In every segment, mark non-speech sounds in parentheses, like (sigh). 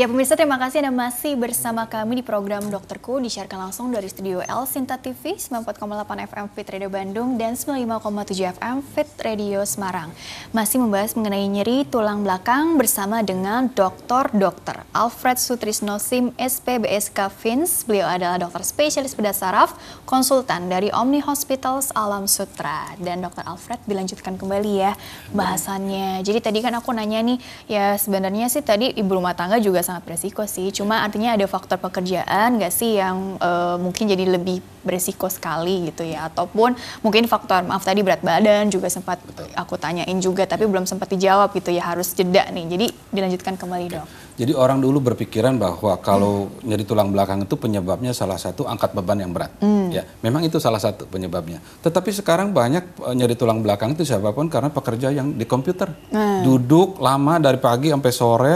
Ya pemirsa terima kasih Anda masih bersama kami di program Dokterku disiarkan langsung dari studio L Sinta TV 94,8 FM Fit Radio Bandung dan 95,7 FM Fit Radio Semarang. Masih membahas mengenai nyeri tulang belakang bersama dengan dokter dokter Alfred Sutrisno Sim SPBSK Fins. Beliau adalah dokter spesialis bedah saraf, konsultan dari Omni Hospitals Alam Sutra. Dan Dokter Alfred dilanjutkan kembali ya bahasannya. Jadi tadi kan aku nanya nih ya sebenarnya sih tadi ibu rumah tangga juga sangat beresiko sih. Cuma artinya ada faktor pekerjaan nggak sih yang uh, mungkin jadi lebih beresiko sekali gitu ya. Ataupun mungkin faktor maaf tadi berat badan juga sempat Betul. aku tanyain juga tapi belum sempat dijawab gitu ya harus jeda nih. Jadi dilanjutkan kembali dong. Jadi orang dulu berpikiran bahwa kalau hmm. nyeri tulang belakang itu penyebabnya salah satu angkat beban yang berat. Hmm. Ya, memang itu salah satu penyebabnya. Tetapi sekarang banyak eh, nyeri tulang belakang itu siapapun karena pekerja yang di komputer. Hmm. Duduk lama dari pagi sampai sore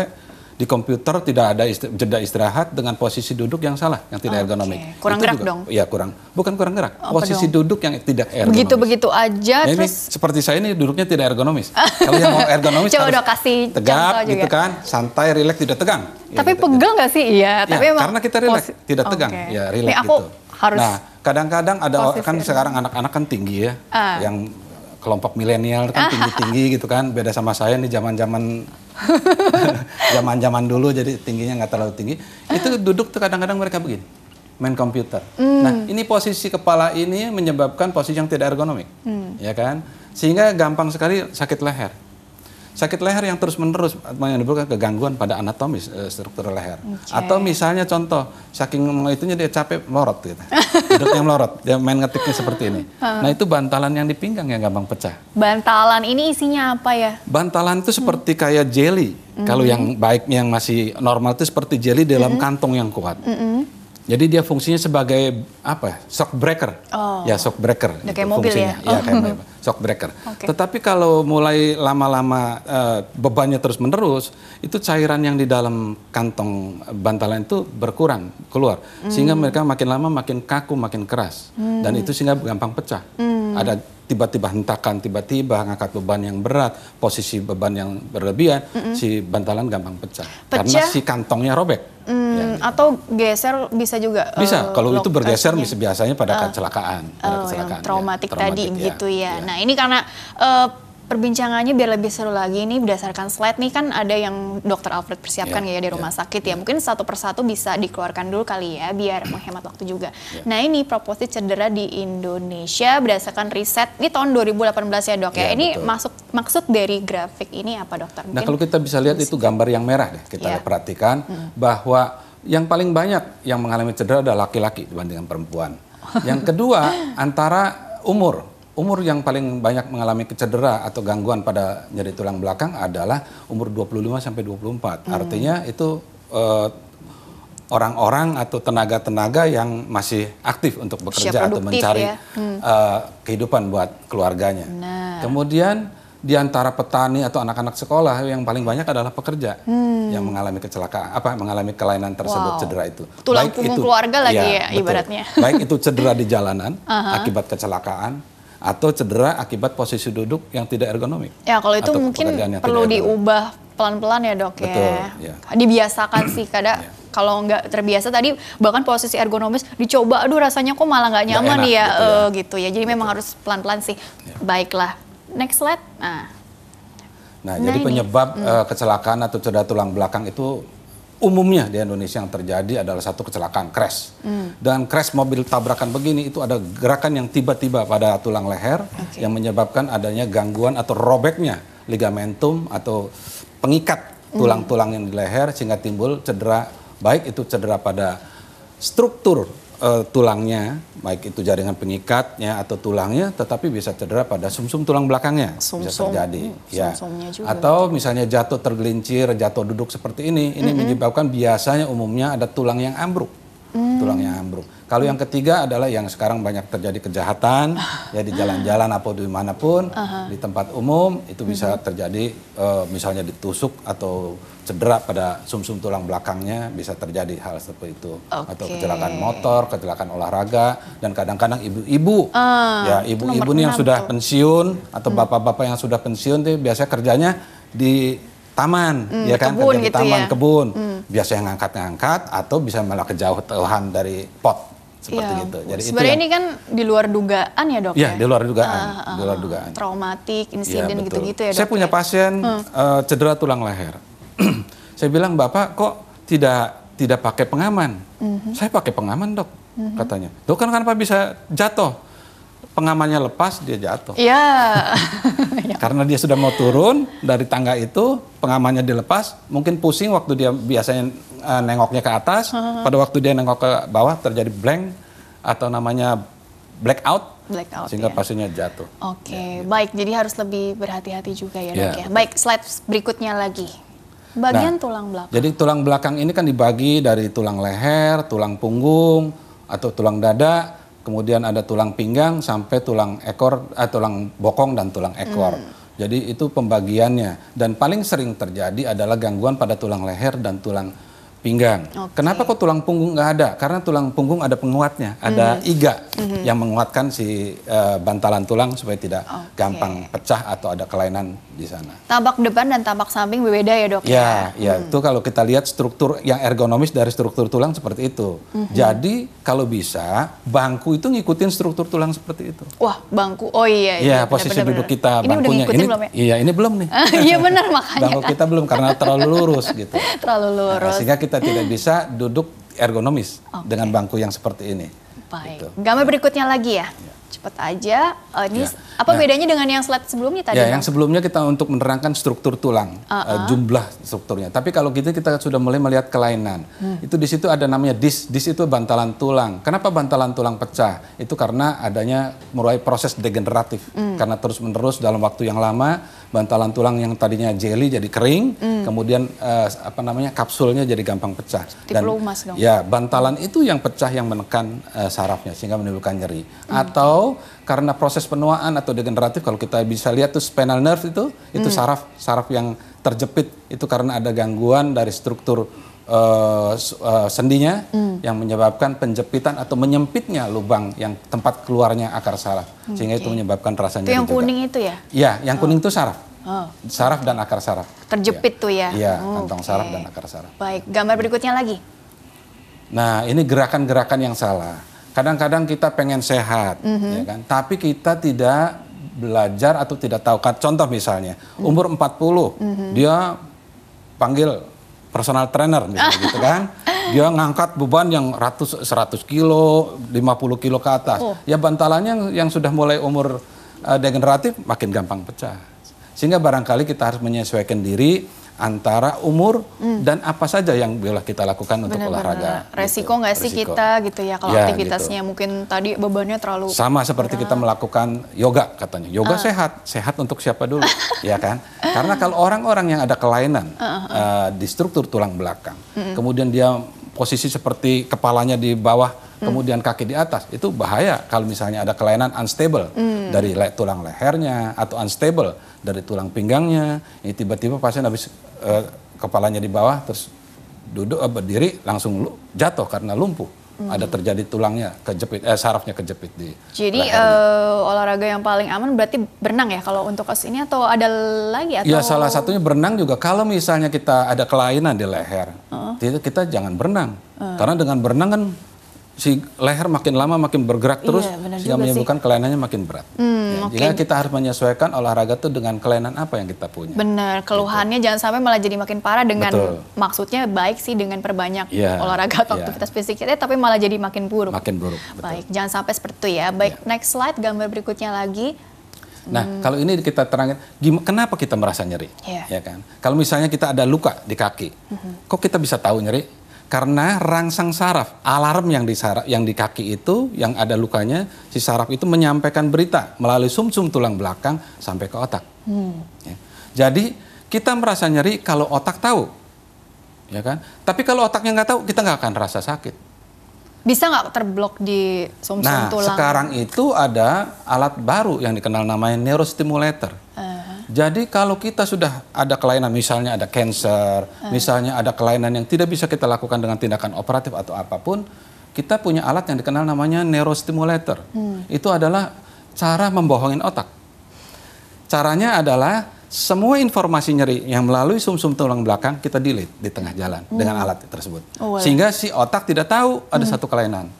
di komputer tidak ada isti jeda istirahat dengan posisi duduk yang salah, yang tidak okay. ergonomik. Kurang itu gerak juga, dong. Iya, kurang. Bukan kurang gerak. Apa posisi dong? duduk yang tidak ergonomis. Begitu-begitu aja Nah, terus ini, seperti saya ini duduknya tidak ergonomis. (laughs) Kalau yang mau ergonomis Coba harus kasih tegap gitu kan, santai, rileks, tidak tegang. Ya, tapi gitu, pegel nggak sih? Iya, ya, tapi karena kita rileks, tidak tegang. Okay. Ya, rileks gitu. Harus nah, kadang-kadang ada posisi kan sekarang anak-anak kan tinggi ya, Uh. yang kelompok milenial kan tinggi-tinggi (laughs) gitu kan, beda sama saya nih zaman-zaman (laughs) Zaman-zaman dulu jadi tingginya nggak terlalu tinggi. Itu duduk tuh kadang-kadang mereka begini, main komputer. Mm. Nah, ini posisi kepala ini menyebabkan posisi yang tidak ergonomik. Mm. Ya kan? Sehingga gampang sekali sakit leher sakit leher yang terus-menerus menyebabkan kegangguan pada anatomis eh, struktur leher. Okay. Atau misalnya contoh, saking itunya dia capek melorot gitu. (laughs) Duduknya melorot, dia main ngetiknya seperti ini. Nah, itu bantalan yang di pinggang yang gampang pecah. Bantalan ini isinya apa ya? Bantalan itu seperti hmm. kayak jelly. Hmm. Kalau yang baik yang masih normal itu seperti jelly dalam hmm. kantong yang kuat. Hmm. Jadi dia fungsinya sebagai apa? Ya, shock breaker. Oh. Ya shock breaker. Gitu kayak itu mobil fungsinya. ya. Ya kayak oh. mobil. Shock breaker. Okay. Tetapi kalau mulai lama-lama uh, bebannya terus menerus, itu cairan yang di dalam kantong bantalan itu berkurang keluar, hmm. sehingga mereka makin lama makin kaku, makin keras, hmm. dan itu sehingga gampang pecah. Hmm. Ada tiba-tiba hentakan, tiba-tiba ngangkat beban yang berat, posisi beban yang berlebihan, mm -mm. si bantalan gampang pecah, pecah karena si kantongnya robek. Mm, ya. Atau geser bisa juga. Bisa, uh, kalau itu bergeser biasanya pada uh, kecelakaan, pada oh, kecelakaan. Ya. Traumatik, ya, tadi traumatik, gitu ya. ya. Nah ini karena uh, perbincangannya biar lebih seru lagi ini berdasarkan slide nih kan ada yang dokter Alfred persiapkan yeah, ya dari yeah. rumah iya, sakit ya iya. mungkin satu persatu bisa dikeluarkan dulu kali ya biar (clears throat) menghemat waktu juga. Yeah. Nah ini proposisi cedera di Indonesia berdasarkan riset ini tahun 2018 ya dok ya. Iya, ini betul. masuk maksud dari grafik ini apa dokter? Nah, mungkin nah kalau kita bisa lihat itu gambar yang merah deh kita yeah. perhatikan mm. bahwa yang paling banyak yang mengalami cedera adalah laki-laki dibandingkan perempuan. (laughs) yang kedua antara umur Umur yang paling banyak mengalami kecedera atau gangguan pada nyeri tulang belakang adalah umur 25 sampai 24. Hmm. Artinya itu eh, orang-orang uh, atau tenaga-tenaga yang masih aktif untuk bekerja atau mencari ya. hmm. uh, kehidupan buat keluarganya. Nah. Kemudian di antara petani atau anak-anak sekolah yang paling banyak adalah pekerja hmm. yang mengalami kecelakaan apa mengalami kelainan tersebut wow. cedera itu tulang baik punggung itu, keluarga lagi iya, ya, ya ibaratnya baik itu cedera di jalanan uh (laughs) -huh. akibat kecelakaan atau cedera akibat posisi duduk yang tidak ergonomik. Ya, kalau itu mungkin perlu diubah pelan-pelan ya dok ya. Betul, ya. Dibiasakan sih kadang ya. kalau nggak terbiasa tadi bahkan posisi ergonomis dicoba aduh rasanya kok malah nggak nyaman enak, ya, gitu ya. Uh, gitu ya. Jadi Betul. memang harus pelan-pelan sih. Ya. Baiklah. Next slide. Nah. Nah, nah jadi ini. penyebab hmm. uh, kecelakaan atau cedera tulang belakang itu umumnya di Indonesia yang terjadi adalah satu kecelakaan crash. Hmm. Dan crash mobil tabrakan begini itu ada gerakan yang tiba-tiba pada tulang leher okay. yang menyebabkan adanya gangguan atau robeknya ligamentum atau pengikat hmm. tulang-tulang yang di leher sehingga timbul cedera baik itu cedera pada struktur uh, tulangnya, baik itu jaringan pengikatnya atau tulangnya, tetapi bisa cedera pada sumsum -sum tulang belakangnya sum -sum. bisa terjadi. Hmm, ya. juga atau misalnya jatuh tergelincir, jatuh duduk seperti ini, ini mm -hmm. menyebabkan biasanya umumnya ada tulang yang ambruk. Hmm. Tulang yang ambruk. Kalau yang ketiga adalah yang sekarang banyak terjadi kejahatan ya di jalan-jalan apa manapun uh -huh. di tempat umum itu bisa uh terjadi uh, misalnya ditusuk atau cedera pada sumsum -sum tulang belakangnya bisa terjadi hal seperti itu okay. atau kecelakaan motor, kecelakaan olahraga dan kadang-kadang ibu-ibu uh, ya ibu-ibu nih yang sudah pensiun atau hmm. bapak-bapak hmm. yang sudah pensiun tuh biasanya kerjanya di taman hmm, ya kan kebun, gitu di taman ya. kebun hmm. biasanya ngangkat-ngangkat atau bisa malah kejauhan dari pot seperti ya, itu. Jadi sebenarnya itu ini kan di luar dugaan ya dok? Iya ya? di luar dugaan, uh, uh, di luar ah, dugaan. Traumatik, insiden iya, gitu-gitu ya, gitu -gitu ya dok? Saya punya pasien hmm. uh, cedera tulang leher (clears throat) saya bilang bapak kok tidak tidak pakai pengaman. Mm-hmm. Saya pakai pengaman dok, mm-hmm. katanya. Dok kan kenapa bisa jatuh? Pengamannya lepas dia jatuh. Iya. (laughs) Yeah. Karena dia sudah mau turun dari tangga itu, pengamannya dilepas, mungkin pusing waktu dia biasanya uh, nengoknya ke atas, uh-huh. pada waktu dia nengok ke bawah terjadi blank atau namanya blackout blackout sehingga ya. pastinya jatuh. Oke, okay. ya, gitu. baik. Jadi harus lebih berhati-hati juga ya, ya dok ya. ya. Baik, slide berikutnya lagi. Bagian nah, tulang belakang. Jadi tulang belakang ini kan dibagi dari tulang leher, tulang punggung atau tulang dada, kemudian ada tulang pinggang sampai tulang ekor eh, tulang bokong dan tulang ekor. Hmm. Jadi itu pembagiannya dan paling sering terjadi adalah gangguan pada tulang leher dan tulang pinggang. Okay. Kenapa kok tulang punggung nggak ada? Karena tulang punggung ada penguatnya, ada hmm. iga mm-hmm. yang menguatkan si uh, bantalan tulang supaya tidak okay. gampang pecah atau ada kelainan di sana. Tampak depan dan tampak samping berbeda ya dok? Ya, ya, mm. itu kalau kita lihat struktur yang ergonomis dari struktur tulang seperti itu. Mm-hmm. Jadi kalau bisa bangku itu ngikutin struktur tulang seperti itu. Wah bangku, oh iya. Ya, iya ya, posisi bener, duduk kita ini bangkunya ini, belum ya? Iya ini belum nih. (laughs) Iya benar makanya. Bangku kita belum karena terlalu lurus gitu. (laughs) terlalu lurus. Nah, sehingga kita tidak bisa duduk ergonomis okay. dengan bangku yang seperti ini. Baik. Gitu. Gambar berikutnya lagi ya. ya. Cepat aja. Uh, ini ya. Apa nah, bedanya dengan yang slide sebelumnya tadi? Ya, yang sebelumnya kita untuk menerangkan struktur tulang, uh -uh. Uh, jumlah strukturnya. Tapi kalau gitu kita sudah mulai melihat kelainan. Hmm. Itu di situ ada namanya dis. Dis itu bantalan tulang. Kenapa bantalan tulang pecah? Itu karena adanya mulai proses degeneratif. Hmm. Karena terus-menerus dalam waktu yang lama bantalan tulang yang tadinya jelly jadi kering, hmm. kemudian uh, apa namanya kapsulnya jadi gampang pecah. Seperti Dan dong. ya, bantalan itu yang pecah yang menekan uh, sarafnya sehingga menimbulkan nyeri. Hmm. Atau karena proses penuaan atau degeneratif kalau kita bisa lihat tuh spinal nerve itu itu hmm. saraf saraf yang terjepit itu karena ada gangguan dari struktur uh, uh, sendinya hmm. yang menyebabkan penjepitan atau menyempitnya lubang yang tempat keluarnya akar saraf okay. sehingga itu menyebabkan rasa nyeri. yang juga. kuning itu ya? Iya, yang oh. kuning itu saraf. Oh. Saraf dan akar saraf. Terjepit ya. tuh ya. Iya, oh, kantong okay. saraf dan akar saraf. Baik, gambar berikutnya lagi. Nah, ini gerakan-gerakan yang salah kadang-kadang kita pengen sehat, mm -hmm. ya kan? Tapi kita tidak belajar atau tidak tahu. Contoh misalnya, mm -hmm. umur 40 mm -hmm. dia panggil personal trainer gitu, (laughs) gitu kan. Dia ngangkat beban yang ratus 100 kilo, 50 kilo ke atas. Oh. Ya bantalannya yang sudah mulai umur uh, degeneratif makin gampang pecah. Sehingga barangkali kita harus menyesuaikan diri antara umur hmm. dan apa saja yang boleh kita lakukan untuk benar, olahraga. Gitu. Resiko nggak gitu. sih kita gitu ya kalau ya, gitu. aktivitasnya gitu. mungkin tadi bebannya terlalu sama seperti kita melakukan yoga katanya. Yoga uh. sehat, sehat untuk siapa dulu, (laughs) ya kan? Karena kalau orang-orang yang ada kelainan uh, -huh. uh. di struktur tulang belakang, uh -huh. kemudian dia posisi seperti kepalanya di bawah hmm. kemudian kaki di atas itu bahaya kalau misalnya ada kelainan unstable hmm. dari le tulang lehernya atau unstable dari tulang pinggangnya ini tiba-tiba pasien habis uh, kepalanya di bawah terus duduk uh, berdiri langsung jatuh karena lumpuh Hmm. Ada terjadi tulangnya kejepit, eh sarafnya kejepit di. Jadi uh, olahraga yang paling aman berarti berenang ya kalau untuk kasus ini atau ada lagi ya, atau? Ya salah satunya berenang juga. Kalau misalnya kita ada kelainan di leher, uh. kita jangan berenang uh. karena dengan berenang kan si leher makin lama makin bergerak iya, terus iya, sehingga menyebabkan kelainannya makin berat. Hmm, ya, okay. Jadi kita harus menyesuaikan olahraga itu dengan kelainan apa yang kita punya. Benar, gitu. keluhannya gitu. jangan sampai malah jadi makin parah dengan Betul. maksudnya baik sih dengan perbanyak yeah, olahraga atau yeah. aktivitas fisik kita eh, tapi malah jadi makin buruk. Makin buruk. Betul. Baik, jangan sampai seperti itu ya. Baik, yeah. next slide gambar berikutnya lagi. Nah, hmm. kalau ini kita terangin, kenapa kita merasa nyeri? Yeah. Ya kan? Kalau misalnya kita ada luka di kaki, -hmm. kok kita bisa tahu nyeri? karena rangsang saraf, alarm yang di saraf, yang di kaki itu yang ada lukanya, si saraf itu menyampaikan berita melalui sumsum -sum tulang belakang sampai ke otak. Hmm. Ya. Jadi kita merasa nyeri kalau otak tahu, ya kan? Tapi kalau otaknya nggak tahu, kita nggak akan rasa sakit. Bisa nggak terblok di sumsum -sum nah, tulang? Nah, sekarang itu ada alat baru yang dikenal namanya neurostimulator. Jadi kalau kita sudah ada kelainan, misalnya ada cancer, uh. misalnya ada kelainan yang tidak bisa kita lakukan dengan tindakan operatif atau apapun, kita punya alat yang dikenal namanya neurostimulator. Hmm. Itu adalah cara membohongin otak. Caranya adalah semua informasi nyeri yang melalui sumsum -sum tulang belakang kita delete di tengah jalan hmm. dengan alat tersebut. Oh, well. Sehingga si otak tidak tahu ada hmm. satu kelainan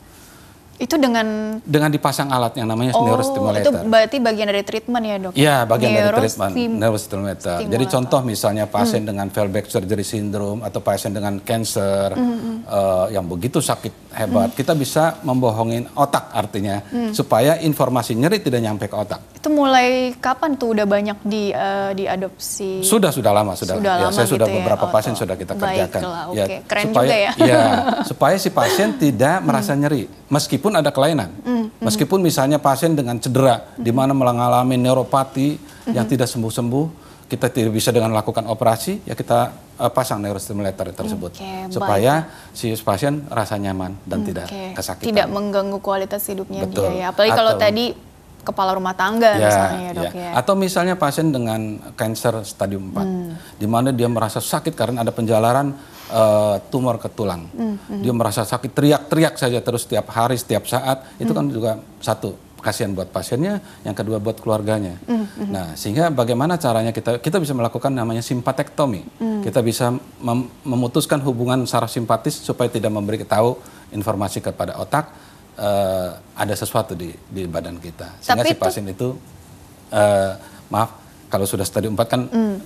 itu dengan dengan dipasang alat yang namanya oh, neurostimulator. Itu berarti bagian dari treatment ya dok? Iya bagian dari treatment neurostimulator. Jadi contoh misalnya pasien hmm. dengan Fellback surgery syndrome atau pasien dengan kanker hmm. uh, yang begitu sakit hebat, hmm. kita bisa membohongin otak artinya hmm. supaya informasi nyeri tidak nyampe ke otak. Itu mulai kapan tuh udah banyak di uh, diadopsi? Sudah sudah lama sudah. sudah ya, lama saya gitu sudah ya? beberapa ya? pasien sudah kita kerjakan. Baiklah, okay. ya, Keren supaya, juga ya. ya (laughs) supaya si pasien tidak merasa hmm. nyeri meskipun meskipun ada kelainan, mm, -hmm. meskipun misalnya pasien dengan cedera mm. di mana mengalami neuropati mm. yang mm-hmm. tidak sembuh-sembuh, kita tidak bisa dengan lakukan operasi, ya kita uh, pasang neurostimulator tersebut okay, supaya si pasien rasa nyaman dan okay. Mm, tidak kesakitan. Tidak mengganggu kualitas hidupnya Betul. dia ya. Apalagi Atau, kalau tadi kepala rumah tangga ya, misalnya ya, dok ya. ya. Atau misalnya pasien dengan kanker stadium 4 mm. di mana dia merasa sakit karena ada penjalaran uh, tumor ke tulang. Mm -hmm. Dia merasa sakit teriak-teriak saja terus setiap hari, setiap saat. Itu mm -hmm. kan juga satu kasihan buat pasiennya, yang kedua buat keluarganya. Mm -hmm. Nah, sehingga bagaimana caranya kita kita bisa melakukan namanya simpatektomi. Mm. Kita bisa mem memutuskan hubungan saraf simpatis supaya tidak memberi tahu informasi kepada otak uh, ada sesuatu di di badan kita. Sehingga Tapi si pasien itu, itu uh, eh, maaf kalau sudah stadium 4 kan mm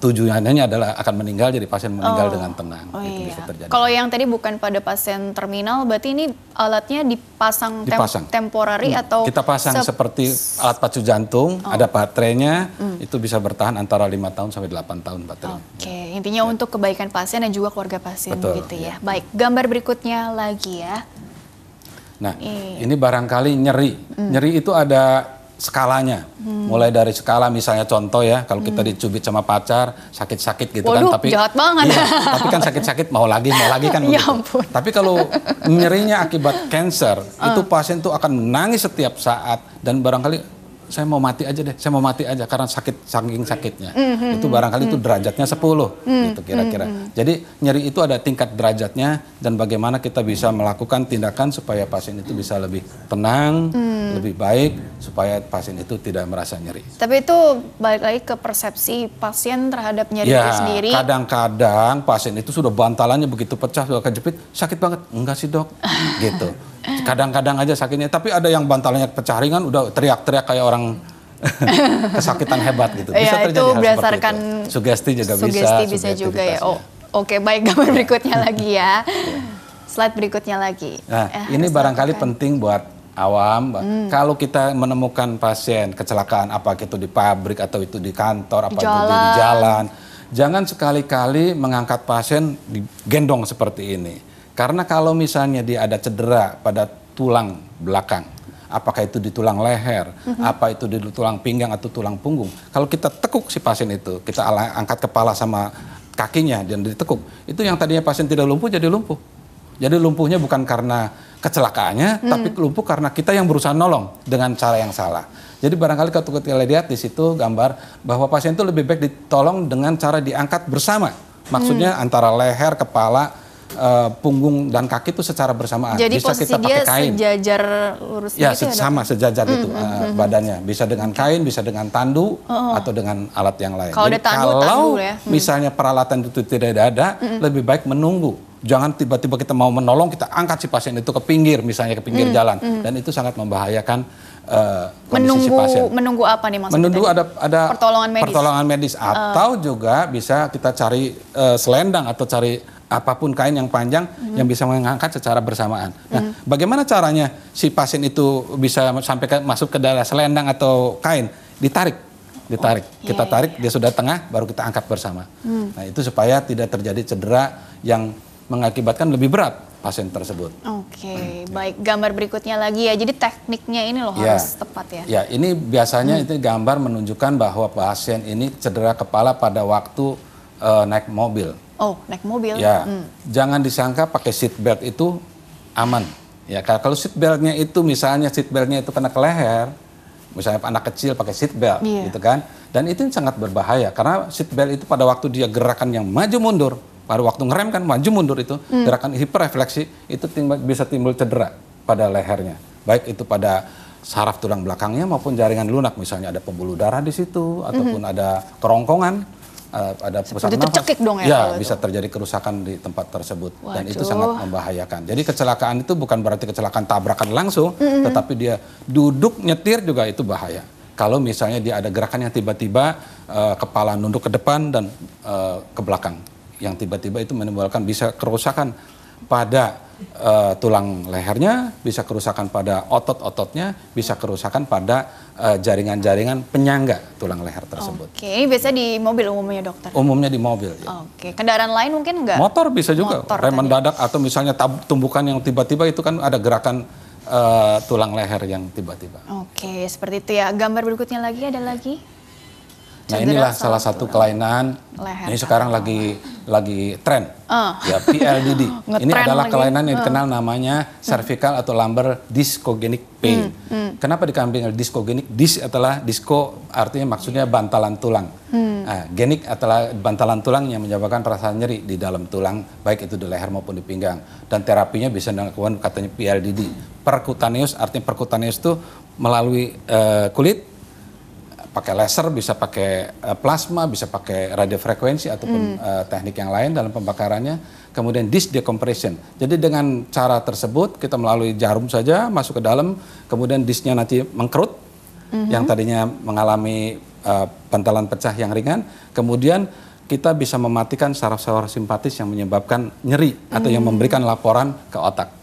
tujuannya adalah akan meninggal jadi pasien meninggal oh. dengan tenang oh, itu iya. bisa terjadi. Kalau yang tadi bukan pada pasien terminal berarti ini alatnya dipasang, dipasang. Tem temporari hmm. atau kita pasang se seperti alat pacu jantung oh. ada baterainya hmm. itu bisa bertahan antara lima tahun sampai 8 tahun baterai. Oke, okay. ya. intinya ya. untuk kebaikan pasien dan juga keluarga pasien Betul, gitu ya. ya. Baik, gambar berikutnya lagi ya. Nah, iya. ini barangkali nyeri. Hmm. Nyeri itu ada skalanya. Hmm. Mulai dari skala misalnya contoh ya, kalau kita hmm. dicubit sama pacar, sakit-sakit gitu kan, Waduh, kan. Tapi jahat banget. Iya, tapi kan sakit-sakit mau lagi, mau lagi kan. (laughs) ya ampun. Tapi kalau nyerinya akibat cancer, ah. itu pasien tuh akan menangis setiap saat dan barangkali saya mau mati aja deh, saya mau mati aja karena sakit saking sakitnya. Mm -hmm. Itu hmm, barangkali mm -hmm. itu derajatnya 10 mm -hmm. gitu kira-kira. Mm -hmm. Jadi nyeri itu ada tingkat derajatnya dan bagaimana kita bisa melakukan tindakan supaya pasien itu bisa lebih tenang, mm. -hmm. lebih baik supaya pasien itu tidak merasa nyeri. Tapi itu balik lagi ke persepsi pasien terhadap nyeri ya, itu sendiri. kadang-kadang pasien itu sudah bantalannya begitu pecah sudah kejepit, sakit banget. Enggak sih, Dok. (laughs) gitu. Kadang-kadang aja sakitnya, tapi ada yang bantalnya pecah ringan udah teriak-teriak kayak orang (laughs) kesakitan hebat gitu. Iya, bisa ya, terjadi itu hal berdasarkan itu. sugesti juga sugesti bisa. Bisa juga ya. Oh, oke okay, baik gambar iya. berikutnya (laughs) lagi ya. Iya. Slide berikutnya lagi. Nah, eh, ini barangkali lakukan. penting buat awam. Hmm. Kalau kita menemukan pasien kecelakaan apa itu di pabrik atau itu di kantor apa jalan. itu di jalan, jangan sekali-kali mengangkat pasien digendong seperti ini. Karena kalau misalnya dia ada cedera pada tulang belakang, apakah itu di tulang leher, mm-hmm. apa itu di tulang pinggang atau tulang punggung. Kalau kita tekuk si pasien itu, kita angkat kepala sama kakinya dan ditekuk, itu yang tadinya pasien tidak lumpuh jadi lumpuh. Jadi lumpuhnya bukan karena kecelakaannya, hmm. tapi lumpuh karena kita yang berusaha nolong dengan cara yang salah. Jadi barangkali kalau kita lihat di situ gambar bahwa pasien itu lebih baik ditolong dengan cara diangkat bersama. Maksudnya hmm. antara leher, kepala, uh, punggung dan kaki itu secara bersamaan. Jadi bisa posisi kita pakai dia kain. sejajar lurusnya ya, gitu sama sejajar mm, itu uh, mm, badannya. Bisa dengan kain, bisa dengan tandu oh. atau dengan alat yang lain. Kalau Jadi, tandu, kalau tandu ya. Hmm. misalnya peralatan itu tidak ada, mm. lebih baik menunggu. Jangan tiba-tiba kita mau menolong, kita angkat si pasien itu ke pinggir, misalnya ke pinggir mm, jalan, mm. dan itu sangat membahayakan Uh, menunggu pasien. menunggu apa nih maksudnya? Menunggu ada ada pertolongan medis. Pertolongan medis ah. atau uh. juga bisa kita cari uh, selendang atau cari apapun kain yang panjang mm-hmm. yang bisa mengangkat secara bersamaan. Nah, mm-hmm. bagaimana caranya si pasien itu bisa sampai ke, masuk ke dalam selendang atau kain? Ditarik, ditarik. Oh, iya, kita iya, tarik, iya. dia sudah tengah, baru kita angkat bersama. Mm. Nah, itu supaya tidak terjadi cedera yang mengakibatkan lebih berat pasien tersebut. Oke, okay, hmm, baik. Ya. Gambar berikutnya lagi ya. Jadi tekniknya ini loh ya, harus tepat ya. Ya, ini biasanya hmm. itu gambar menunjukkan bahwa pasien ini cedera kepala pada waktu uh, naik mobil. Oh, naik mobil. Ya, hmm. jangan disangka pakai seat belt itu aman. Ya, kalau seat beltnya itu misalnya seat beltnya itu kena ke leher, misalnya anak kecil pakai seat belt, yeah. gitu kan? Dan itu sangat berbahaya karena seat belt itu pada waktu dia gerakan yang maju mundur, pada waktu ngerem kan maju mundur itu, hmm. gerakan hiperrefleksi itu timbul, bisa timbul cedera pada lehernya, baik itu pada saraf tulang belakangnya maupun jaringan lunak misalnya ada pembuluh darah di situ hmm. ataupun mm -hmm. ada kerongkongan Eh, ada pusat yang nafas. ya. Ya, bisa itu. terjadi kerusakan di tempat tersebut Waduh. dan itu sangat membahayakan. Jadi kecelakaan itu bukan berarti kecelakaan tabrakan langsung, mm -hmm. tetapi dia duduk nyetir juga itu bahaya. Kalau misalnya dia ada gerakan yang tiba-tiba uh, kepala nunduk ke depan dan uh, ke belakang, yang tiba-tiba itu menimbulkan bisa kerusakan pada uh, tulang lehernya, bisa kerusakan pada otot-ototnya, bisa kerusakan pada eh, jaringan-jaringan uh, penyangga tulang leher tersebut. Oke, okay. biasanya di mobil umumnya dokter? Umumnya di mobil. Ya. Oke, okay. kendaraan lain mungkin enggak? Motor bisa juga, Motor rem mendadak atau misalnya tumbukan yang tiba-tiba itu kan ada gerakan uh, tulang leher yang tiba-tiba. Oke, okay. seperti itu ya. Gambar berikutnya lagi ada lagi? Nah inilah salah satu kelainan leher. ini sekarang lagi lagi tren uh. ya PLDD. (laughs) ini adalah lagi. kelainan yang oh. dikenal namanya cervical atau lumbar discogenic hmm, pain. Hmm. Hmm. Kenapa dikambing discogenic? Dis adalah disco artinya maksudnya bantalan tulang. Hmm. Nah, genik adalah bantalan tulang yang menyebabkan perasaan nyeri di dalam tulang baik itu di leher maupun di pinggang dan terapinya bisa dilakukan katanya PLDD. perkutaneous artinya perkutaneous itu melalui uh, kulit pakai laser, bisa pakai eh, plasma, bisa pakai radio frekuensi ataupun hmm. uh, teknik yang lain dalam pembakarannya. Kemudian disk decompression. Jadi dengan cara tersebut kita melalui jarum saja masuk ke dalam, kemudian disknya nanti mengkerut, hmm. yang tadinya mengalami uh, pecah yang ringan, kemudian kita bisa mematikan saraf-saraf simpatis yang menyebabkan nyeri atau hmm. yang memberikan laporan ke otak.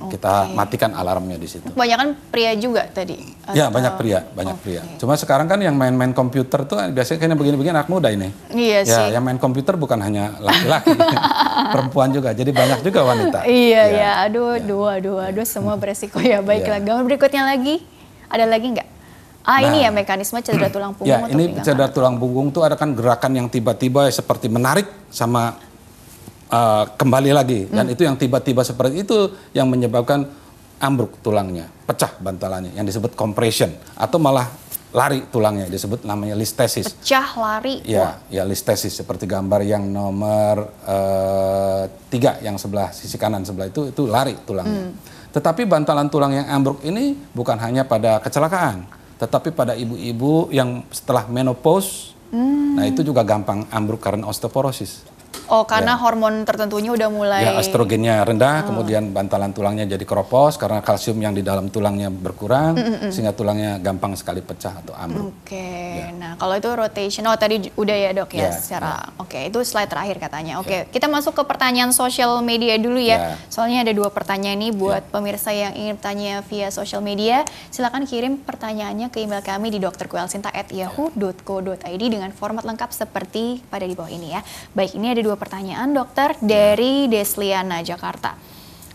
Okay. Kita matikan alarmnya di situ. Banyak kan pria juga tadi. Ya, atau... Ya banyak pria, banyak okay. pria. Cuma sekarang kan yang main-main komputer tuh eh, biasanya kayaknya begini-begini anak muda ini. Iya ya, sih. Yang main komputer bukan hanya laki-laki, (laughs) perempuan juga. Jadi banyak juga wanita. Iya ya, ya. aduh, ya. Dua. Dua. aduh, semua (laughs) beresiko ya. Baiklah, ya. gambar berikutnya lagi. Ada lagi nggak? Ah nah, ini ya mekanisme cedera tulang ya, punggung. Ya ini cedera tulang punggung tuh ada kan gerakan yang tiba-tiba seperti menarik sama uh, kembali lagi hmm. dan itu yang tiba-tiba seperti itu yang menyebabkan ambruk tulangnya, pecah bantalannya yang disebut compression atau malah lari tulangnya disebut namanya listesis. Pecah lari. Ya, ya listesis seperti gambar yang nomor uh, tiga yang sebelah sisi kanan sebelah itu itu lari tulangnya. Hmm. Tetapi bantalan tulang yang ambruk ini bukan hanya pada kecelakaan, tetapi pada ibu-ibu yang setelah menopause, hmm. nah itu juga gampang ambruk karena osteoporosis. Oh, karena ya. hormon tertentunya udah mulai. Ya, estrogennya rendah, hmm. kemudian bantalan tulangnya jadi keropos karena kalsium yang di dalam tulangnya berkurang, mm -mm. mm. sehingga tulangnya gampang sekali pecah atau ambruk. Oke, okay. ya. nah kalau itu rotation, oh tadi udah ya dok ya, ya secara, ya. oke okay, itu slide terakhir katanya. Oke, okay, ya. kita masuk ke pertanyaan sosial media dulu ya. ya. Soalnya ada dua pertanyaan nih buat ya. pemirsa yang ingin bertanya via sosial media, silakan kirim pertanyaannya ke email kami di dokterkuelsinta@yahoo.co.id dengan format lengkap seperti pada di bawah ini ya. Baik, ini ada dua pertanyaan dokter dari Desliana Jakarta.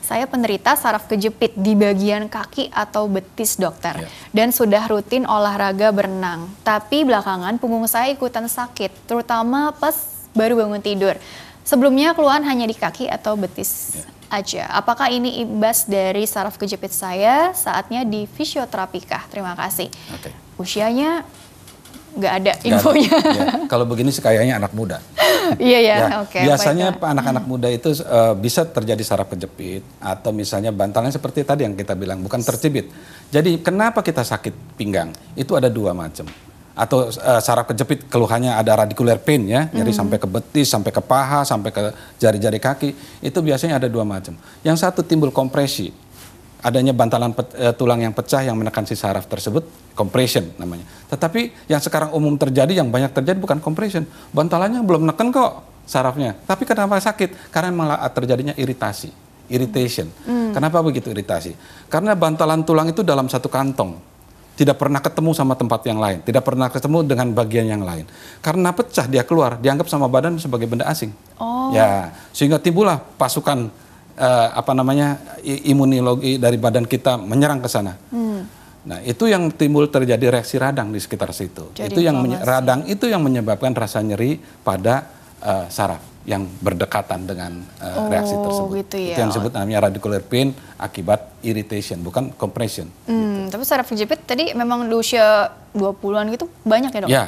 Saya penderita saraf kejepit di bagian kaki atau betis dokter yeah. dan sudah rutin olahraga berenang. Tapi belakangan punggung saya ikutan sakit, terutama pas baru bangun tidur. Sebelumnya keluhan hanya di kaki atau betis yeah. aja. Apakah ini imbas dari saraf kejepit saya? Saatnya di fisioterapi kah? Terima kasih. Okay. Usianya nggak ada infonya. Ya. Kalau begini sekayanya anak muda. (laughs) Iya ya, ya. Okay, Biasanya anak-anak hmm. muda itu uh, bisa terjadi saraf kejepit atau misalnya bantalnya seperti tadi yang kita bilang bukan tercibit. Jadi kenapa kita sakit pinggang? Itu ada dua macam. Atau uh, saraf kejepit keluhannya ada radikuler pain ya, jadi hmm. sampai ke betis, sampai ke paha, sampai ke jari-jari kaki. Itu biasanya ada dua macam. Yang satu timbul kompresi adanya bantalan pet, e, tulang yang pecah yang menekan si saraf tersebut compression namanya. Tetapi yang sekarang umum terjadi yang banyak terjadi bukan compression, bantalannya belum neken kok sarafnya. Tapi kenapa sakit? Karena malah terjadinya iritasi, irritation. Hmm. Kenapa begitu iritasi? Karena bantalan tulang itu dalam satu kantong tidak pernah ketemu sama tempat yang lain, tidak pernah ketemu dengan bagian yang lain. Karena pecah dia keluar, dianggap sama badan sebagai benda asing. Oh. Ya, sehingga timbullah pasukan uh, apa namanya imunologi dari badan kita menyerang ke sana. Hmm. Nah, itu yang timbul terjadi reaksi radang di sekitar situ. Jadi itu yang radang itu yang menyebabkan rasa nyeri pada uh, saraf yang berdekatan dengan uh, oh, reaksi tersebut. Gitu ya. Itu yang disebut namanya radicular pain akibat irritation, bukan compression. Hmm, gitu. tapi saraf jepit tadi memang di usia 20-an gitu banyak ya, Dok? Ya,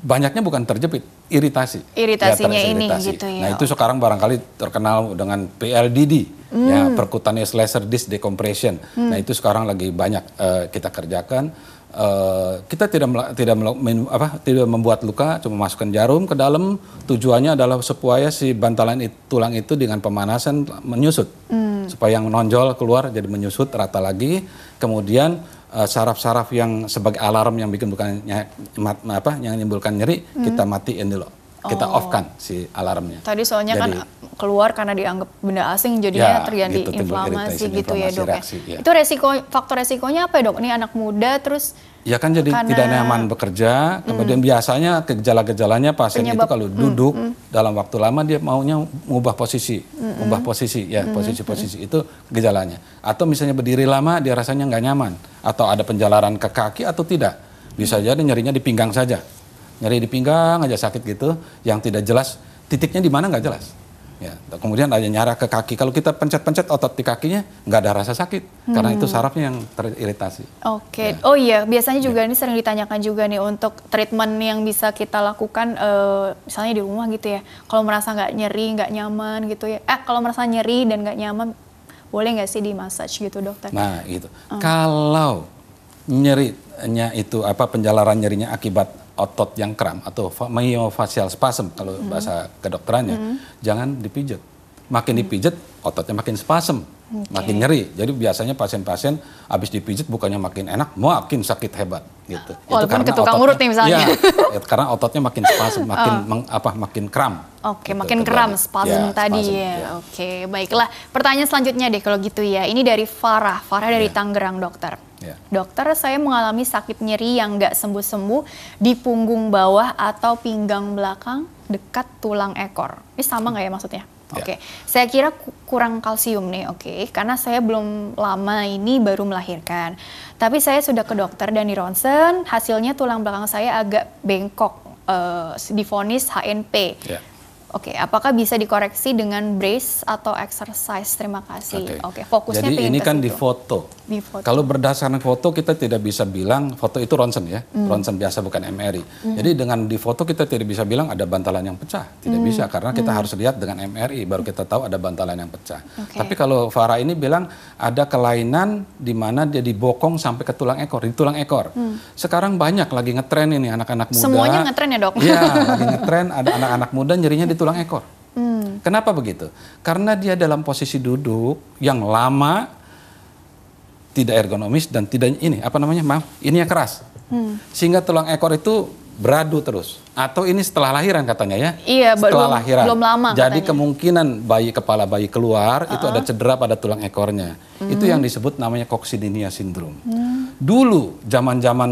banyaknya bukan terjepit, iritasi. Iritasinya ya, ini iritasi. gitu ya. Nah, itu sekarang barangkali terkenal dengan PLDD. Hmm. Ya, percutaneous laser disc decompression. Hmm. Nah, itu sekarang lagi banyak uh, kita kerjakan. Uh, kita tidak tidak apa tidak membuat luka, cuma masukkan jarum ke dalam. Tujuannya adalah supaya si bantalan it, tulang itu dengan pemanasan menyusut. Hmm. Supaya yang menonjol keluar jadi menyusut rata lagi. Kemudian Eh, saraf-saraf yang sebagai alarm yang bikin bukan mat, apa yang menimbulkan nyeri hmm. kita matiin dulu kita oh. off kan si alarmnya. Tadi soalnya kan Jadi, kan keluar karena dianggap benda asing jadinya ya, terjadi gitu, inflamasi gitu ya dok reaksi, ya. ya. Itu resiko faktor resikonya apa ya dok? Ini anak muda terus Ya kan jadi karena, tidak nyaman bekerja, hmm. kemudian mm, biasanya gejala-gejalanya pasien penyebab, itu kalau duduk mm, mm. dalam waktu lama dia maunya mengubah posisi, mm, posisi ya posisi-posisi hmm, mm, itu gejalanya. Atau misalnya berdiri lama dia rasanya nggak nyaman, atau ada penjalaran ke kaki atau tidak, bisa jadi nyerinya di pinggang saja, nyeri di pinggang aja sakit gitu, yang tidak jelas titiknya di mana nggak jelas. Ya, kemudian ada nyara ke kaki. Kalau kita pencet-pencet otot di kakinya, nggak ada rasa sakit hmm. karena itu hmm. sarafnya yang teriritasi. Oke. Okay. Ya. Oh iya, biasanya juga ya. ini sering ditanyakan juga nih untuk treatment yang bisa kita lakukan, uh, misalnya di rumah gitu ya. Kalau merasa nggak nyeri, nggak nyaman gitu ya. Eh, kalau merasa nyeri dan nggak nyaman, boleh nggak sih di massage gitu dokter? Nah, gitu. Hmm. Kalau nyerinya itu apa penjalaran nyerinya akibat otot yang kram atau myofascial spasm kalau hmm. bahasa kedokterannya, hmm. jangan dipijat. Makin dipijat, ototnya makin spasm okay. makin nyeri. Jadi biasanya pasien-pasien habis dipijit bukannya makin enak, makin sakit hebat gitu. Walaupun itu karena ototnya, urut nih misalnya. Iya, ya, karena ototnya makin spasm, (laughs) makin oh. meng, apa makin kram. Oke, okay, gitu, makin kram spasm ya, tadi ya. ya. Oke, okay, baiklah. Pertanyaan selanjutnya deh kalau gitu ya. Ini dari Farah, Farah dari ya. Tangerang, dokter. Ya. Dokter, saya mengalami sakit nyeri yang nggak sembuh-sembuh di punggung bawah atau pinggang belakang dekat tulang ekor. Ini sama nggak ya maksudnya? Iya. Oke, okay. saya kira kurang kalsium nih, oke, okay. karena saya belum lama ini baru melahirkan. Tapi saya sudah ke dokter dan di ronsen, hasilnya tulang belakang saya agak bengkok, uh, difonis HNP. Yeah. Oke, okay, apakah bisa dikoreksi dengan brace atau exercise? Terima kasih. Oke, okay. okay, fokusnya Jadi ini kan di foto. di foto. Kalau berdasarkan foto kita tidak bisa bilang foto itu ronsen ya, mm. ronsen biasa bukan MRI. Mm. Jadi dengan di foto kita tidak bisa bilang ada bantalan yang pecah, tidak mm. bisa karena kita mm. harus lihat dengan MRI baru kita tahu ada bantalan yang pecah. Okay. Tapi kalau Farah ini bilang ada kelainan di mana dia dibokong sampai ke tulang ekor, di tulang ekor. Mm. Sekarang banyak lagi ngetren ini anak-anak muda. Semuanya ngetren ya dok? Iya, lagi ngetren ada anak-anak muda nyerinya di tulang ekor. Hmm. Kenapa begitu? Karena dia dalam posisi duduk yang lama, tidak ergonomis dan tidak ini apa namanya maaf ini yang keras. Hmm. Sehingga tulang ekor itu beradu terus. Atau ini setelah lahiran katanya ya? Iya, setelah belum, lahiran. Belum lama. Jadi katanya. kemungkinan bayi kepala bayi keluar uh-uh. itu ada uh-uh. cedera pada tulang ekornya. Hmm. Itu yang disebut namanya koksidinia syndrome. Hmm. Dulu zaman-zaman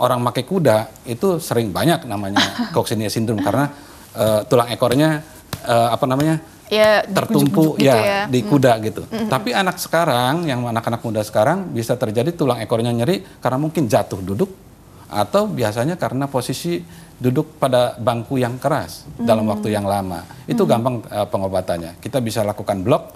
orang pakai kuda itu sering banyak namanya koksidinia (laughs) syndrome karena uh, tulang ekornya uh, apa namanya ya, tertumpu gitu ya, ya di hmm. kuda gitu. hmm. gitu. Hmm. Tapi anak sekarang yang anak-anak muda sekarang bisa terjadi tulang ekornya nyeri karena mungkin jatuh duduk atau biasanya karena posisi duduk pada bangku yang keras hmm. dalam waktu yang lama. Itu hmm. gampang uh, pengobatannya. Kita bisa lakukan blok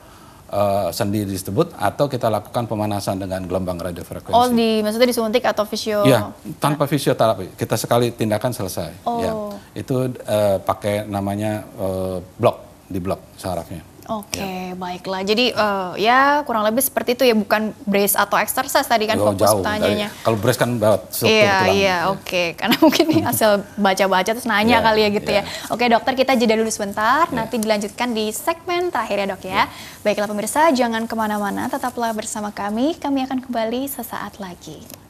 uh, sendi disebut atau kita lakukan pemanasan dengan gelombang radiofrekuensi. Oh, di maksudnya disuntik atau fisio? Ya, tanpa fisioterapi. Kita sekali tindakan selesai. Oh. Ya itu uh, pakai namanya uh, eh, blok di blok sarafnya. Oke, okay, ya. baiklah. Jadi uh, ya kurang lebih seperti itu ya, bukan brace atau exercise tadi kan oh, fokus jauh, tanyanya. Dari, kalau brace kan banget struktur iya, iya, iya, oke. Karena (laughs) mungkin ini hasil baca-baca terus nanya yeah, kali ya gitu yeah. ya. Iya. Oke okay, dokter, kita jeda dulu sebentar, yeah. nanti dilanjutkan di segmen terakhir ya dok ya. Yeah. Baiklah pemirsa, jangan kemana-mana, tetaplah bersama kami. Kami akan kembali sesaat lagi.